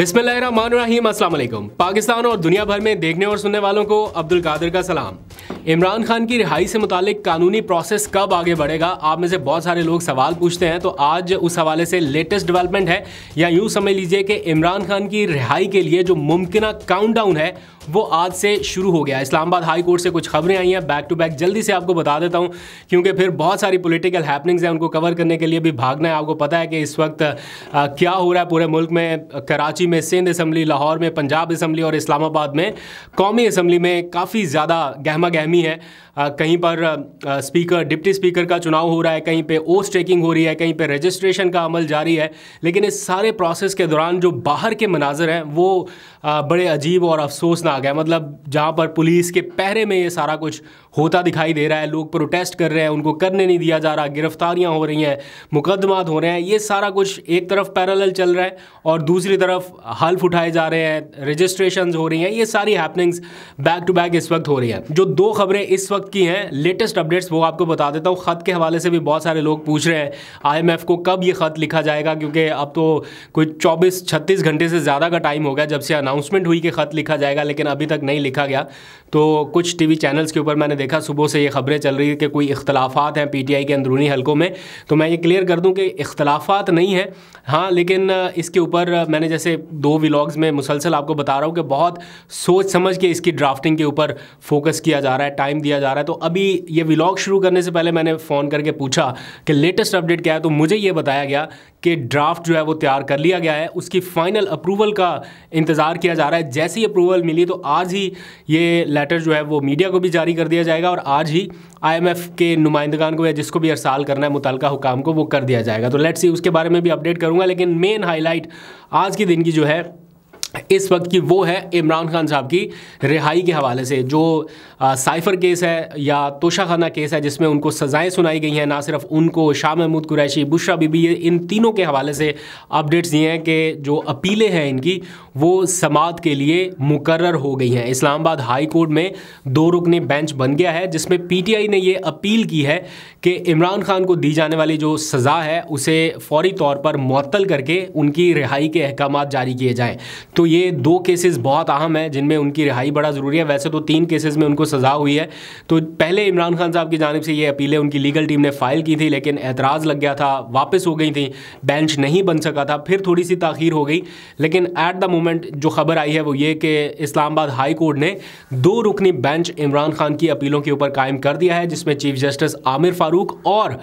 वालेकुम पाकिस्तान और दुनिया भर में देखने और सुनने वालों को अब्दुल कादिर का सलाम इमरान खान की रिहाई से मुतालिक कानूनी प्रोसेस कब आगे बढ़ेगा आप में से बहुत सारे लोग सवाल पूछते हैं तो आज उस हवाले से लेटेस्ट डेवलपमेंट है या यूँ समझ लीजिए कि इमरान खान की रिहाई के लिए जो मुमकिन काउंटडाउन है वो आज से शुरू हो गया इस्लामाबाद हाई कोर्ट से कुछ खबरें आई हैं बैक टू बैक जल्दी से आपको बता देता हूँ क्योंकि फिर बहुत सारी पॉलिटिकल हैपनिंग्स हैं उनको कवर करने के लिए भी भागना है आपको पता है कि इस वक्त आ, क्या हो रहा है पूरे मुल्क में कराची में सिंध असम्बली लाहौर में पंजाब असम्बली और इस्लामाबाद में कौमी असम्बली में काफ़ी ज़्यादा गहमा अहमी है कहीं पर स्पीकर डिप्टी स्पीकर का चुनाव हो रहा है कहीं पे ओस टेकिंग हो रही है कहीं पे रजिस्ट्रेशन का अमल जारी है लेकिन इस सारे प्रोसेस के दौरान जो बाहर के मनाजर हैं वो बड़े अजीब और अफसोसनाक है मतलब जहाँ पर पुलिस के पहरे में ये सारा कुछ होता दिखाई दे रहा है लोग प्रोटेस्ट कर रहे हैं उनको करने नहीं दिया जा रहा गिरफ्तारियाँ हो रही हैं मुकदमात हो रहे हैं ये सारा कुछ एक तरफ पैरल चल रहा है और दूसरी तरफ हल्फ उठाए जा रहे हैं रजिस्ट्रेशन हो रही हैं ये सारी हैपनिंग्स बैक टू बैक इस वक्त हो रही हैं जो दो खबरें इस वक्त की हैं लेटेस्ट अपडेट्स वो आपको बता देता हूँ ख़त के हवाले से भी बहुत सारे लोग पूछ रहे हैं आईएमएफ को कब ये ख़त लिखा जाएगा क्योंकि अब तो कोई 24 छत्तीस घंटे से ज़्यादा का टाइम हो गया जब से अनाउंसमेंट हुई कि ख़त लिखा जाएगा लेकिन अभी तक नहीं लिखा गया तो कुछ टी चैनल्स के ऊपर मैंने देखा सुबह से ये खबरें चल रही है कि कोई इख्तलाफात हैं पी के अंदरूनी हलकों में तो मैं ये क्लियर कर दूँ कि इख्तलाफात नहीं है हाँ लेकिन इसके ऊपर मैंने जैसे दो व्लाग्स में मुसलसल आपको बता रहा हूँ कि बहुत सोच समझ के इसकी ड्राफ्टिंग के ऊपर फोकस किया जा रहा है टाइम दिया जा जा रहा है तो अभी ये व्लॉग शुरू करने से पहले मैंने फ़ोन करके पूछा कि लेटेस्ट अपडेट क्या है तो मुझे ये बताया गया कि ड्राफ्ट जो है वो तैयार कर लिया गया है उसकी फ़ाइनल अप्रूवल का इंतज़ार किया जा रहा है जैसे ही अप्रूवल मिली तो आज ही ये लेटर जो है वो मीडिया को भी जारी कर दिया जाएगा और आज ही आई के नुमाइंदगान को या जिसको भी अरसाल करना है मुतल हुकाम को वो कर दिया जाएगा तो लेट्स सी उसके बारे में भी अपडेट करूँगा लेकिन मेन हाईलाइट आज के दिन की जो है इस वक्त की वो है इमरान खान साहब की रिहाई के हवाले से जो आ, साइफर केस है या तोशाखाना केस है जिसमें उनको सज़ाएं सुनाई गई हैं ना सिर्फ उनको शाह महमूद कुरैशी बुशरा बीबी ये इन तीनों के हवाले से अपडेट्स दिए हैं कि जो अपीलें हैं इनकी वो समात के लिए मुकर हो गई हैं इस्लामाबाद हाई कोर्ट में दो रुकने बेंच बन गया है जिसमें पी टी आई ने ये अपील की है कि इमरान खान को दी जाने वाली जो सज़ा है उसे फौरी तौर पर मअतल करके उनकी रिहाई के अहकाम जारी किए जाएँ तो ये दो केसेस बहुत अहम हैं जिनमें उनकी रिहाई बड़ा ज़रूरी है वैसे तो तीन केसेस में उनको सज़ा हुई है तो पहले इमरान खान साहब की जानब से ये अपीलें उनकी लीगल टीम ने फाइल की थी लेकिन एतराज़ लग गया था वापस हो गई थी बेंच नहीं बन सका था फिर थोड़ी सी तखीर हो गई लेकिन ऐट द मोमेंट जो खबर आई है वो ये कि इस्लामाबाद हाई कोर्ट ने दो रुकनी बेंच इमरान खान की अपीलों के ऊपर कायम कर दिया है जिसमें चीफ जस्टिस आमिर फारूक और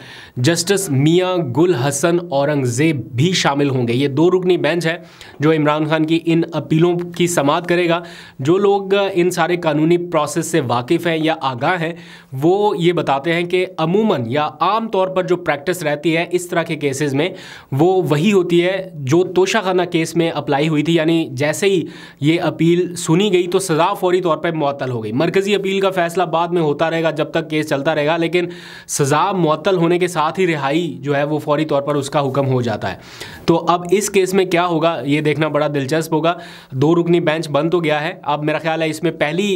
जस्टिस मियाँ गुल हसन औरंगज़ेब भी शामिल होंगे ये दो रुकनी बेंच है जो इमरान खान की इन अपीलों की समाप्त करेगा जो लोग इन सारे कानूनी प्रोसेस से वाकिफ़ हैं या आगाह हैं वो ये बताते हैं कि अमूमन या आम तौर पर जो प्रैक्टिस रहती है इस तरह के केसेस में वो वही होती है जो तोशाखाना केस में अप्लाई हुई थी यानी जैसे ही ये अपील सुनी गई तो सज़ा फौरी तौर पर मअतल हो गई मरकज़ी अपील का फ़ैसला बाद में होता रहेगा जब तक केस चलता रहेगा लेकिन सज़ा मअतल होने के साथ ही रिहाई जो है वो फौरी तौर पर उसका हुक्म हो जाता है तो अब इस केस में क्या होगा ये देखना बड़ा दिलचस्प होगा दो रुकनी बेंच बंद तो गया है अब मेरा ख्याल है इसमें पहली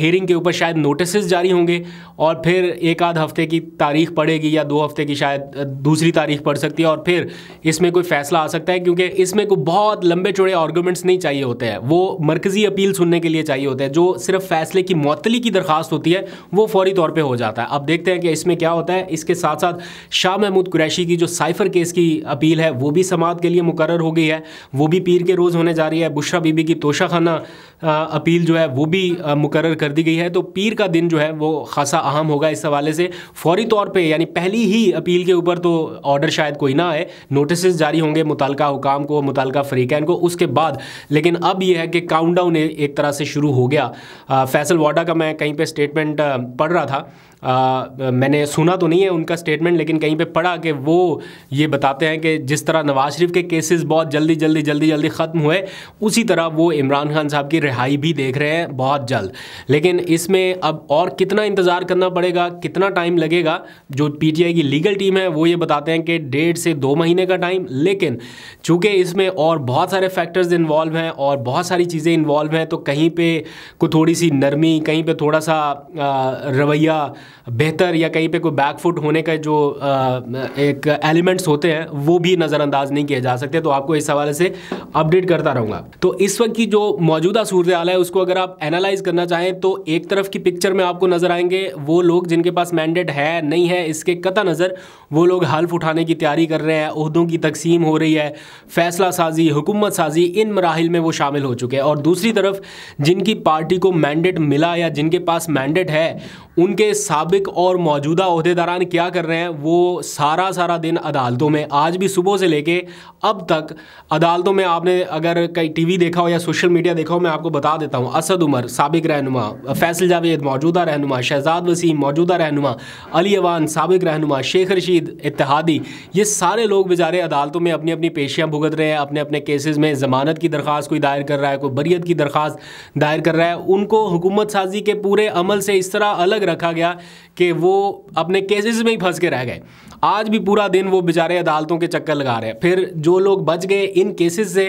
हेयरिंग के ऊपर शायद नोटिस जारी होंगे और फिर एक आध हफ्ते की तारीख पड़ेगी या दो हफ्ते की शायद दूसरी तारीख पड़ सकती है और फिर इसमें कोई फैसला आ सकता है क्योंकि इसमें कोई बहुत लंबे चौड़े आर्गूमेंट्स नहीं चाहिए होते हैं वो मरकजी अपील सुनने के लिए चाहिए होते हैं जो सिर्फ फैसले की मअतली की दरख्वास्त होती है वो फौरी तौर पर हो जाता है अब देखते हैं कि इसमें क्या होता है इसके साथ साथ शाह महमूद कुरैशी की जो साइफर केस की अपील है वो भी समाज के लिए मुकर हो गई है वो भी पीर के रोज़ होने जा रही है बुशरा बीबी की तोशाखाना अपील जो है वो भी मुकर कर दी गई है तो पीर का दिन जो है वो खासा अहम होगा इस हवाले से फौरी तौर पर यानी पहली ही अपील के ऊपर तो ऑर्डर शायद कोई ना आए नोटिस जारी होंगे मुतल हुकाम को मुतल फरीकैन को उसके बाद लेकिन अब यह है कि काउंट डाउन एक तरह से शुरू हो गया फैसल वाडा का मैं कहीं पर स्टेटमेंट पढ़ रहा था आ, मैंने सुना तो नहीं है उनका स्टेटमेंट लेकिन कहीं पे पढ़ा कि वो ये बताते हैं कि जिस तरह नवाज शरीफ के केसेस बहुत जल्दी जल्दी जल्दी जल्दी ख़त्म हुए उसी तरह वो इमरान खान साहब की रिहाई भी देख रहे हैं बहुत जल्द लेकिन इसमें अब और कितना इंतज़ार करना पड़ेगा कितना टाइम लगेगा जो पी की लीगल टीम है वो ये बताते हैं कि डेढ़ से दो महीने का टाइम लेकिन चूँकि इसमें और बहुत सारे फैक्टर्स इन्वॉल्व हैं और बहुत सारी चीज़ें इन्वॉल्व हैं तो कहीं पर को थोड़ी सी नरमी कहीं पर थोड़ा सा रवैया बेहतर या कहीं पे कोई बैकफुट होने का जो एक एलिमेंट्स होते हैं वो भी नज़रअंदाज नहीं किए जा सकते तो आपको इस हवाले से अपडेट करता रहूँगा तो इस वक्त की जो मौजूदा सूरत आला है उसको अगर आप एनालाइज करना चाहें तो एक तरफ की पिक्चर में आपको नज़र आएंगे वो लोग जिनके पास मैंडेट है नहीं है इसके कता नज़र वो लोग हल्फ उठाने की तैयारी कर रहे हैं अहदों की तकसीम हो रही है फैसला साजी हुकूमत साजी इन मराहल में वो शामिल हो चुके हैं और दूसरी तरफ जिनकी पार्टी को मैंडेट मिला या जिनके पास मैंडेट है उनके साथ सबक़ और मौजूदा अहदेदारान क्या कर रहे हैं वो सारा सारा दिन अदालतों में आज भी सुबह से लेके अब तक अदालतों में आपने अगर कहीं वी देखा हो या सोशल मीडिया देखा हो मैं आपको बता देता हूँ असद उमर सबक रहनुमा फैसल जावेद मौजूदा रहनुमा शहजाद वसीम मौजूदा रहनुमा अली अवान सबक रहनुमा शेख रशीद इतिहादी ये सारे लोग बेचारे अदालतों में अपनी अपनी पेशियाँ भुगत रहे हैं अपने अपने केसेज़ में ज़मानत की दरख्वास्त कोई दायर कर रहा है कोई बरीत की दरख्वास्त दायर कर रहा है उनको हुकूमत साजी के पूरे अमल से इस तरह अलग रखा गया कि वो अपने केसेस में ही फंस के रह गए आज भी पूरा दिन वो बेचारे अदालतों के चक्कर लगा रहे हैं फिर जो लोग बच गए इन केसेस से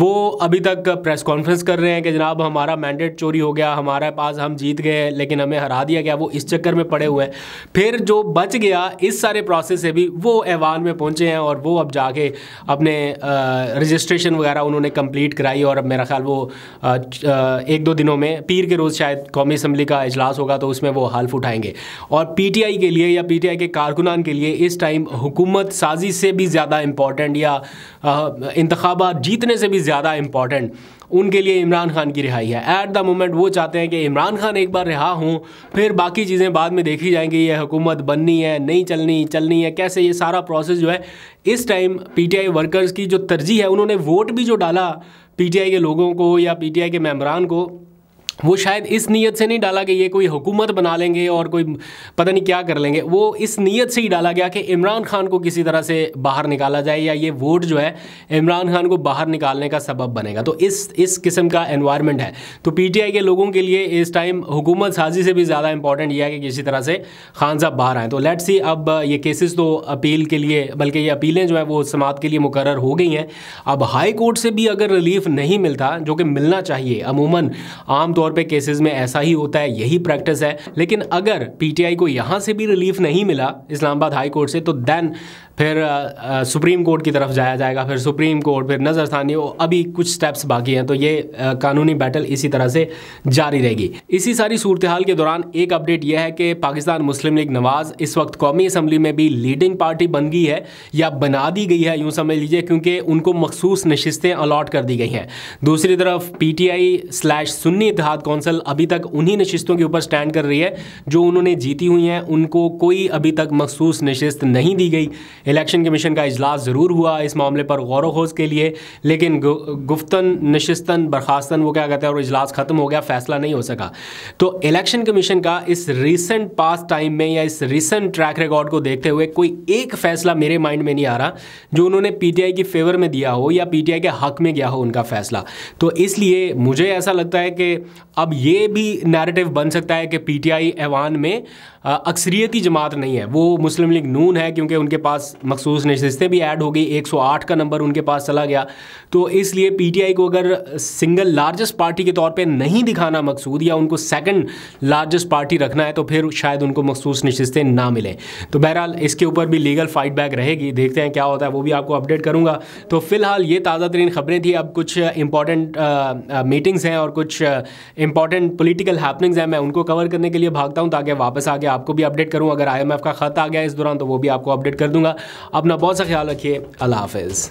वो अभी तक प्रेस कॉन्फ्रेंस कर रहे हैं कि जनाब हमारा मैंडेट चोरी हो गया हमारे पास हम जीत गए लेकिन हमें हरा दिया गया वो इस चक्कर में पड़े हुए हैं फिर जो बच गया इस सारे प्रोसेस से भी वो ऐवान में पहुंचे हैं और वो अब जाके अपने रजिस्ट्रेशन वगैरह उन्होंने कम्प्लीट कराई और अब मेरा ख्याल वो आ, एक दो दिनों में पीर के रोज़ शायद कौमी असम्बली का अजलास होगा तो उसमें वो हल्फ उठाएंगे और पीटीआई के लिए या पीटीआई के कारकुनान के लिए इस टाइम हुकूमत साजी से भी ज़्यादा इम्पॉर्टेंट या इंतबात जीतने से भी ज़्यादा इम्पॉर्टेंट उनके लिए इमरान खान की रिहाई है एट द मोमेंट वो चाहते हैं कि इमरान खान एक बार रिहा हों फिर बाकी चीज़ें बाद में देखी जाएंगी ये हुकूमत बननी है नहीं चलनी चलनी है कैसे ये सारा प्रोसेस जो है इस टाइम पीटीआई वर्कर्स की जो तरजीह है उन्होंने वोट भी जो डाला पीटीआई के लोगों को या पीटीआई के मेम्बरान को वो शायद इस नीयत से नहीं डाला कि ये कोई हुकूमत बना लेंगे और कोई पता नहीं क्या कर लेंगे वो इस नीयत से ही डाला गया कि इमरान खान को किसी तरह से बाहर निकाला जाए या ये वोट जो है इमरान खान को बाहर निकालने का सबब बनेगा तो इस इस किस्म का एनवायरनमेंट है तो पीटीआई के लोगों के लिए इस टाइम हुकूमत साजी से भी ज़्यादा इंपॉर्टेंट यह है कि किसी तरह से खान साहब बाहर आएँ तो लेट सी अब ये केसेज तो अपील के लिए बल्कि ये अपीलें जो है वो समात के लिए मुकर हो गई हैं अब हाई कोर्ट से भी अगर रिलीफ नहीं मिलता जो कि मिलना चाहिए अमूमन आम तौर पे केसेस में ऐसा ही होता है यही प्रैक्टिस है लेकिन अगर पीटीआई को यहाँ से भी रिलीफ नहीं मिला इस्लामाबाद हाई कोर्ट से तो देन फिर आ, सुप्रीम कोर्ट की तरफ जाया जाएगा फिर सुप्रीम कोर्ट फिर नज़रसानी अभी कुछ स्टेप्स बाकी हैं तो ये आ, कानूनी बैटल इसी तरह से जारी रहेगी इसी सारी सूरत हाल के दौरान एक अपडेट यह है कि पाकिस्तान मुस्लिम लीग नवाज़ इस वक्त कौमी असम्बली में भी लीडिंग पार्टी बन गई है या बना दी गई है यूँ समझ लीजिए क्योंकि उनको मखसूस नशस्तें अलॉट कर दी गई हैं दूसरी तरफ पी टी आई स्लैश सुन्नी साथ कौंसल अभी तक उन्हीं नशिस्तों के ऊपर स्टैंड कर रही है जो उन्होंने जीती हुई हैं उनको कोई अभी तक मखसूस नशिस्त नहीं दी गई इलेक्शन कमीशन का इजलास ज़रूर हुआ इस मामले पर गौर वोज के लिए लेकिन गुफ्तन नशस्तन बर्खास्तन वो क्या कहते हैं और इजलास ख़त्म हो गया फैसला नहीं हो सका तो इलेक्शन कमीशन का इस रिसेंट पास टाइम में या इस रिसेंट ट्रैक रिकॉर्ड को देखते हुए कोई एक फ़ैसला मेरे माइंड में नहीं आ रहा जो उन्होंने पीटीआई की फेवर में दिया हो या पीटीआई के हक में गया हो उनका फैसला तो इसलिए मुझे ऐसा लगता है कि अब ये भी नैरेटिव बन सकता है कि पीटीआई ऐवान में अक्सरियती जमात नहीं है वो मुस्लिम लीग नून है क्योंकि उनके पास मखसूस नशस्तें भी ऐड हो गई 108 का नंबर उनके पास चला गया तो इसलिए पीटीआई को अगर सिंगल लार्जेस्ट पार्टी के तौर पे नहीं दिखाना मकसूद या उनको सेकंड लार्जेस्ट पार्टी रखना है तो फिर शायद उनको मखसूस नशस्तें ना मिलें तो बहरहाल इसके ऊपर भी लीगल फाइट रहेगी देखते हैं क्या होता है वो भी आपको अपडेट करूँगा तो फिलहाल ये ताज़ा तरीन खबरें थी अब कुछ इंपॉर्टेंट मीटिंग्स हैं और कुछ इंपॉर्टेंट पॉलिटिकल हैपनिंग्स हैं मैं उनको कवर करने के लिए भागता हूँ ताकि वापस आके आपको भी अपडेट करूँ अगर आई का ख़त आ गया इस दौरान तो वो भी आपको अपडेट कर दूंगा अपना बहुत सा ख्याल रखिए अल्लाह हाफिज़